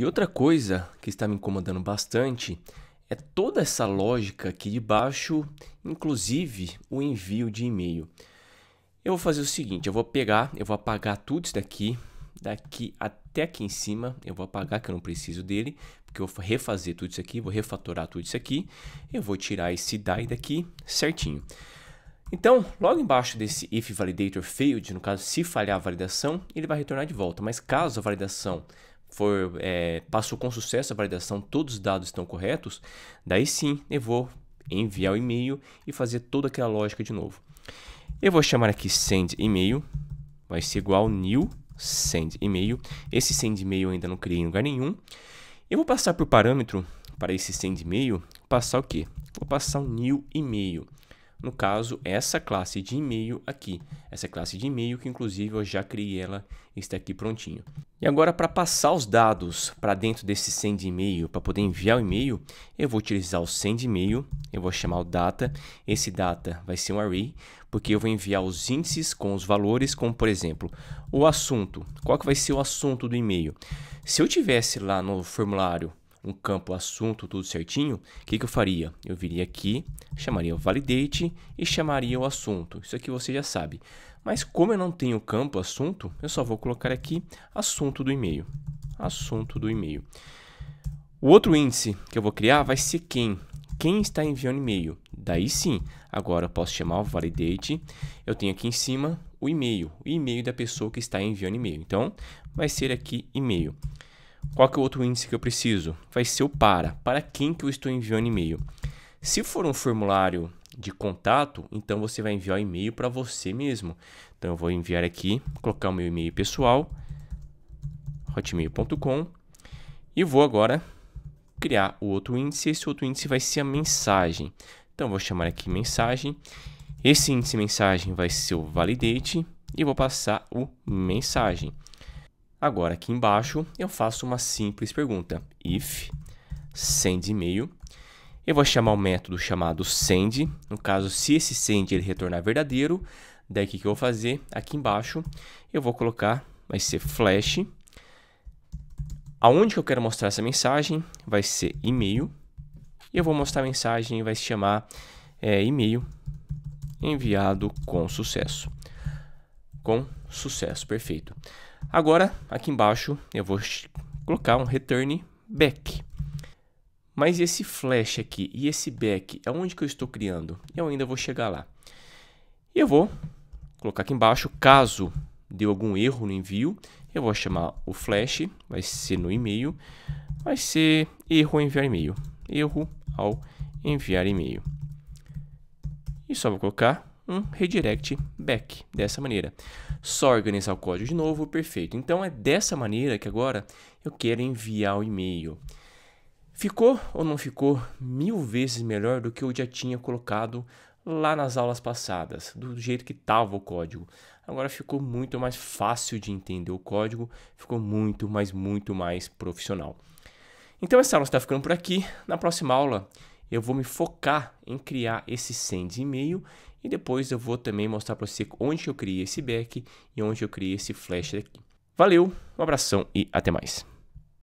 E outra coisa que está me incomodando bastante é toda essa lógica aqui de baixo, inclusive o envio de e-mail. Eu vou fazer o seguinte, eu vou pegar, eu vou apagar tudo isso daqui, daqui até aqui em cima, eu vou apagar que eu não preciso dele, porque eu vou refazer tudo isso aqui, vou refatorar tudo isso aqui, eu vou tirar esse die daqui certinho. Então, logo embaixo desse if validator failed, no caso se falhar a validação, ele vai retornar de volta, mas caso a validação for é, passou com sucesso a validação, todos os dados estão corretos, daí sim eu vou enviar o e-mail e fazer toda aquela lógica de novo. Eu vou chamar aqui send e-mail, vai ser igual new send e-mail. Esse send e-mail ainda não criei em lugar nenhum. Eu vou passar por parâmetro para esse send e-mail, passar o quê? Vou passar um new e-mail no caso, essa classe de e-mail aqui. Essa classe de e-mail que, inclusive, eu já criei ela está aqui prontinho. E agora, para passar os dados para dentro desse send e-mail, para poder enviar o e-mail, eu vou utilizar o send e-mail, eu vou chamar o data. Esse data vai ser um array, porque eu vou enviar os índices com os valores, como, por exemplo, o assunto. Qual que vai ser o assunto do e-mail? Se eu tivesse lá no formulário um campo assunto, tudo certinho, o que, que eu faria? Eu viria aqui, chamaria o validate e chamaria o assunto. Isso aqui você já sabe. Mas como eu não tenho campo assunto, eu só vou colocar aqui assunto do e-mail. Assunto do e-mail. O outro índice que eu vou criar vai ser quem. Quem está enviando e-mail. Daí sim, agora eu posso chamar o validate. Eu tenho aqui em cima o e-mail, o e-mail da pessoa que está enviando e-mail. Então, vai ser aqui e-mail. Qual que é o outro índice que eu preciso? Vai ser o para. Para quem que eu estou enviando e-mail? Se for um formulário de contato, então você vai enviar o e-mail para você mesmo. Então eu vou enviar aqui, colocar o meu e-mail pessoal, hotmail.com, e vou agora criar o outro índice. Esse outro índice vai ser a mensagem. Então vou chamar aqui mensagem. Esse índice mensagem vai ser o validate e vou passar o mensagem. Agora aqui embaixo eu faço uma simples pergunta. If send e-mail. Eu vou chamar um método chamado send. No caso, se esse send ele retornar verdadeiro, daí o que, que eu vou fazer? Aqui embaixo eu vou colocar, vai ser flash. Aonde que eu quero mostrar essa mensagem? Vai ser e-mail. E eu vou mostrar a mensagem, vai se chamar é, e-mail enviado com sucesso. Com Sucesso, perfeito. Agora, aqui embaixo, eu vou colocar um return back. Mas esse flash aqui e esse back, aonde é que eu estou criando? Eu ainda vou chegar lá. E eu vou colocar aqui embaixo, caso deu algum erro no envio, eu vou chamar o flash, vai ser no e-mail, vai ser erro ao enviar e-mail, erro ao enviar e-mail. E só vou colocar um redirect back, dessa maneira. Só organizar o código de novo, perfeito. Então é dessa maneira que agora eu quero enviar o e-mail. Ficou ou não ficou mil vezes melhor do que eu já tinha colocado lá nas aulas passadas, do jeito que estava o código. Agora ficou muito mais fácil de entender o código, ficou muito, mas muito mais profissional. Então essa aula está ficando por aqui. Na próxima aula eu vou me focar em criar esse send e-mail e depois eu vou também mostrar para você onde eu criei esse back e onde eu criei esse flash aqui. Valeu, um abração e até mais.